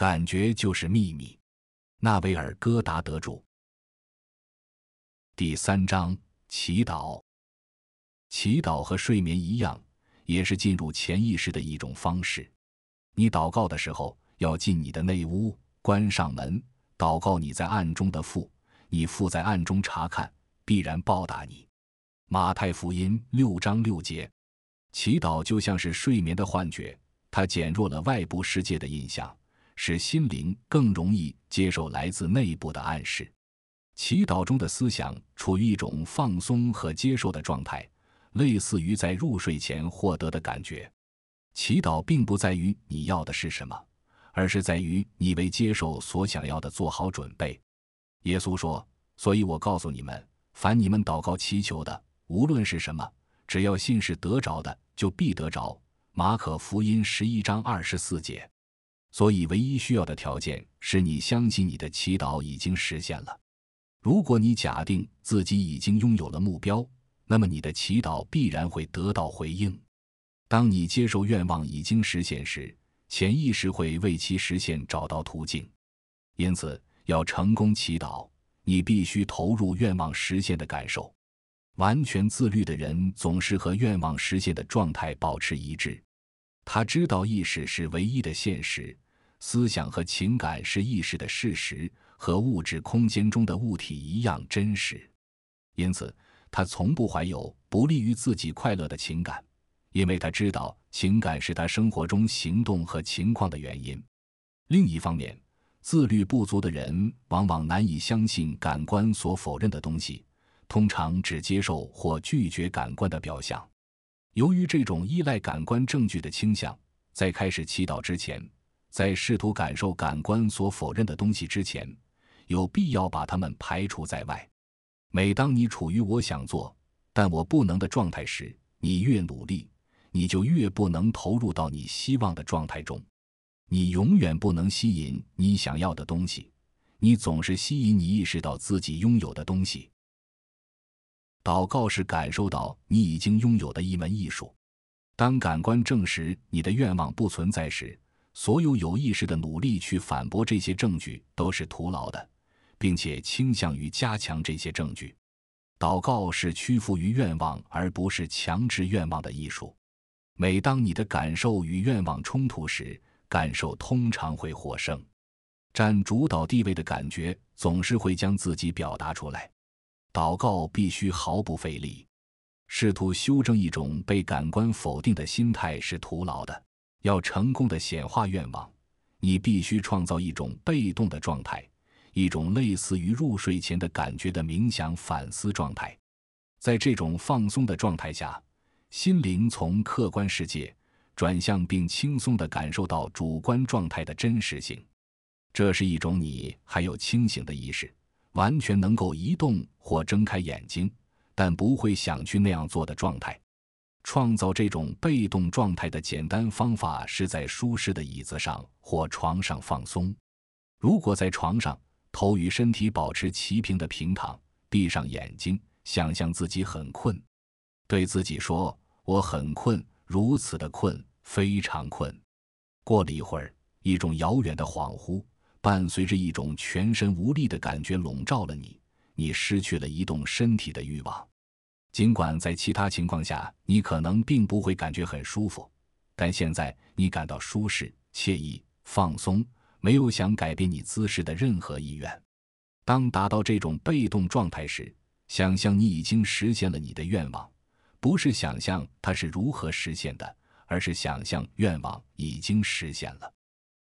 感觉就是秘密，纳维尔戈达得主。第三章，祈祷。祈祷和睡眠一样，也是进入潜意识的一种方式。你祷告的时候，要进你的内屋，关上门，祷告你在暗中的父，你父在暗中查看，必然报答你。马太福音六章六节，祈祷就像是睡眠的幻觉，它减弱了外部世界的印象。使心灵更容易接受来自内部的暗示。祈祷中的思想处于一种放松和接受的状态，类似于在入睡前获得的感觉。祈祷并不在于你要的是什么，而是在于你为接受所想要的做好准备。耶稣说：“所以我告诉你们，凡你们祷告祈求的，无论是什么，只要信是得着的，就必得着。”马可福音十一章二十四节。所以，唯一需要的条件是你相信你的祈祷已经实现了。如果你假定自己已经拥有了目标，那么你的祈祷必然会得到回应。当你接受愿望已经实现时，潜意识会为其实现找到途径。因此，要成功祈祷，你必须投入愿望实现的感受。完全自律的人总是和愿望实现的状态保持一致。他知道意识是唯一的现实，思想和情感是意识的事实，和物质空间中的物体一样真实。因此，他从不怀有不利于自己快乐的情感，因为他知道情感是他生活中行动和情况的原因。另一方面，自律不足的人往往难以相信感官所否认的东西，通常只接受或拒绝感官的表象。由于这种依赖感官证据的倾向，在开始祈祷之前，在试图感受感官所否认的东西之前，有必要把它们排除在外。每当你处于“我想做，但我不能”的状态时，你越努力，你就越不能投入到你希望的状态中。你永远不能吸引你想要的东西，你总是吸引你意识到自己拥有的东西。祷告是感受到你已经拥有的一门艺术。当感官证实你的愿望不存在时，所有有意识的努力去反驳这些证据都是徒劳的，并且倾向于加强这些证据。祷告是屈服于愿望而不是强制愿望的艺术。每当你的感受与愿望冲突时，感受通常会获胜，占主导地位的感觉总是会将自己表达出来。祷告必须毫不费力。试图修正一种被感官否定的心态是徒劳的。要成功的显化愿望，你必须创造一种被动的状态，一种类似于入睡前的感觉的冥想反思状态。在这种放松的状态下，心灵从客观世界转向并轻松地感受到主观状态的真实性。这是一种你还有清醒的意识。完全能够移动或睁开眼睛，但不会想去那样做的状态。创造这种被动状态的简单方法是在舒适的椅子上或床上放松。如果在床上，头与身体保持齐平的平躺，闭上眼睛，想象自己很困，对自己说：“我很困，如此的困，非常困。”过了一会儿，一种遥远的恍惚。伴随着一种全身无力的感觉笼罩了你，你失去了移动身体的欲望。尽管在其他情况下你可能并不会感觉很舒服，但现在你感到舒适、惬意、放松，没有想改变你姿势的任何意愿。当达到这种被动状态时，想象你已经实现了你的愿望，不是想象它是如何实现的，而是想象愿望已经实现了。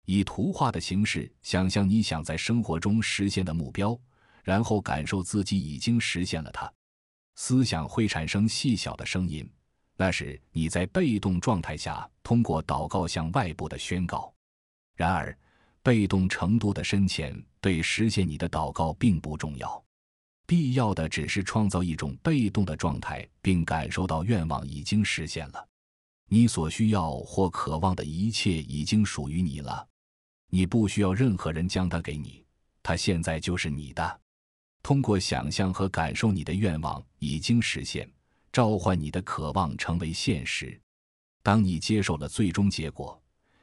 以图画的形式想象你想在生活中实现的目标，然后感受自己已经实现了它。思想会产生细小的声音，那是你在被动状态下通过祷告向外部的宣告。然而，被动程度的深浅对实现你的祷告并不重要，必要的只是创造一种被动的状态，并感受到愿望已经实现了。你所需要或渴望的一切已经属于你了。你不需要任何人将它给你，它现在就是你的。通过想象和感受，你的愿望已经实现，召唤你的渴望成为现实。当你接受了最终结果，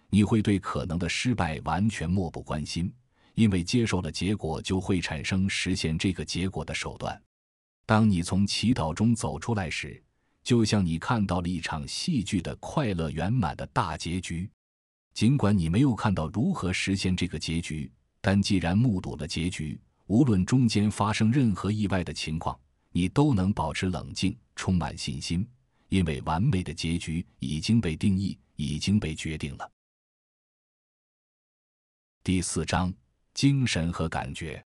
你会对可能的失败完全漠不关心，因为接受了结果就会产生实现这个结果的手段。当你从祈祷中走出来时，就像你看到了一场戏剧的快乐圆满的大结局。尽管你没有看到如何实现这个结局，但既然目睹了结局，无论中间发生任何意外的情况，你都能保持冷静，充满信心，因为完美的结局已经被定义，已经被决定了。第四章，精神和感觉。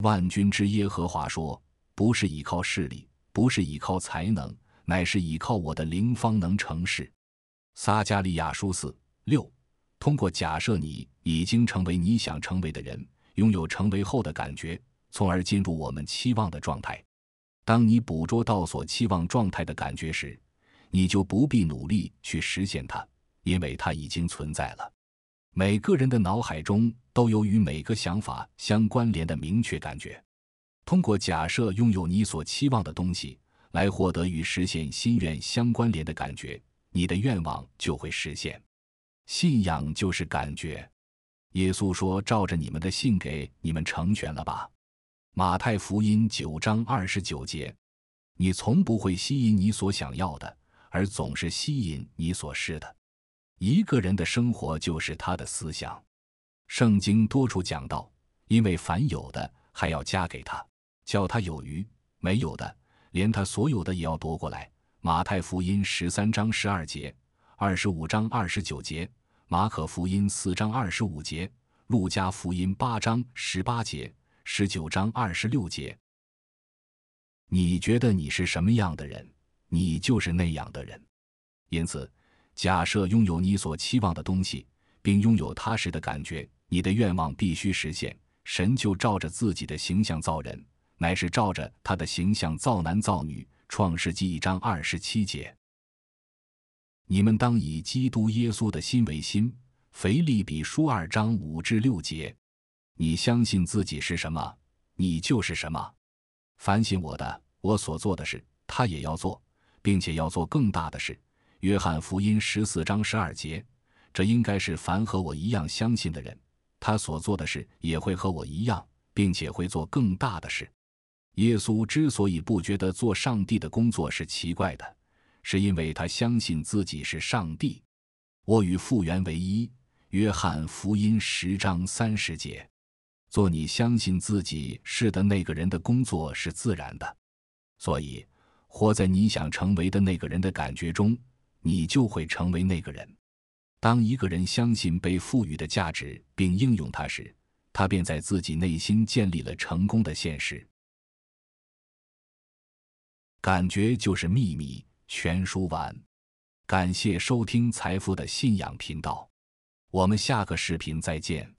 万军之耶和华说：“不是依靠势力，不是依靠才能，乃是依靠我的灵方能成事。”撒加利亚书四六。通过假设你已经成为你想成为的人，拥有成为后的感觉，从而进入我们期望的状态。当你捕捉到所期望状态的感觉时，你就不必努力去实现它，因为它已经存在了。每个人的脑海中都有与每个想法相关联的明确感觉。通过假设拥有你所期望的东西，来获得与实现心愿相关联的感觉，你的愿望就会实现。信仰就是感觉。耶稣说：“照着你们的信，给你们成全了吧。”马太福音九章二十九节。你从不会吸引你所想要的，而总是吸引你所失的。一个人的生活就是他的思想。圣经多处讲到：因为凡有的，还要加给他，叫他有余；没有的，连他所有的也要夺过来。马太福音十三章十二节。二十五章二十九节，马可福音四章二十五节，路加福音八章十八节，十九章二十六节。你觉得你是什么样的人，你就是那样的人。因此，假设拥有你所期望的东西，并拥有踏实的感觉，你的愿望必须实现。神就照着自己的形象造人，乃是照着他的形象造男造女。创世纪一章二十七节。你们当以基督耶稣的心为心。腓立比书二章五至六节。你相信自己是什么，你就是什么。凡信我的，我所做的事，他也要做，并且要做更大的事。约翰福音十四章十二节。这应该是凡和我一样相信的人，他所做的事也会和我一样，并且会做更大的事。耶稣之所以不觉得做上帝的工作是奇怪的。是因为他相信自己是上帝，我与复原为一。约翰福音十章三十节，做你相信自己是的那个人的工作是自然的，所以活在你想成为的那个人的感觉中，你就会成为那个人。当一个人相信被赋予的价值并应用它时，他便在自己内心建立了成功的现实。感觉就是秘密。全书完，感谢收听《财富的信仰》频道，我们下个视频再见。